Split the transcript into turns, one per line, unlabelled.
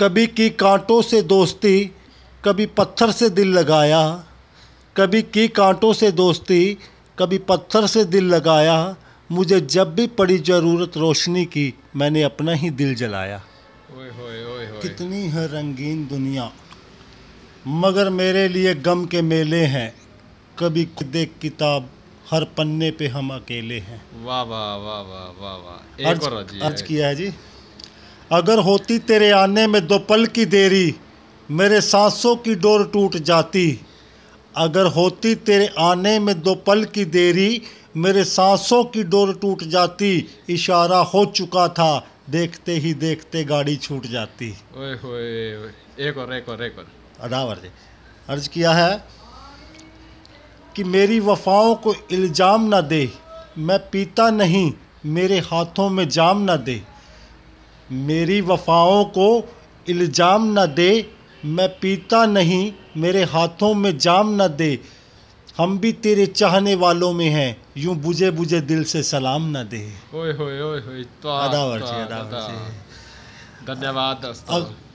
कभी की कांटों से दोस्ती कभी पत्थर से दिल लगाया कभी की कांटों से दोस्ती कभी पत्थर से दिल लगाया मुझे जब भी पड़ी ज़रूरत रोशनी की मैंने अपना ही दिल जलाया ओए ओए ओए ओए। कितनी है रंगीन दुनिया मगर मेरे लिए गम के मेले हैं कभी खुदे किताब हर पन्ने पे हम अकेले हैं वाह वाह वाह वाह वाह वाह अर्ज किया है जी अगर होती तेरे आने में दो पल की देरी मेरे सांसों की डोर टूट जाती अगर होती तेरे आने में दो पल की देरी मेरे सांसों की डोर टूट जाती इशारा हो चुका था देखते ही देखते गाड़ी छूट जाती ओए होए एक और एक और एक और अदावर हाँ, जी अर्ज किया है कि मेरी वफाओं को इल्ज़ाम ना दे मैं पीता नहीं मेरे हाथों में जाम ना दे मेरी वफ़ाओं को इल्ज़ाम न दे मैं पीता नहीं मेरे हाथों में जाम न दे हम भी तेरे चाहने वालों में हैं यूं बुझे बुझे दिल से सलाम न दे ओए होए ओए होए तो धन्यवाद दोस्तों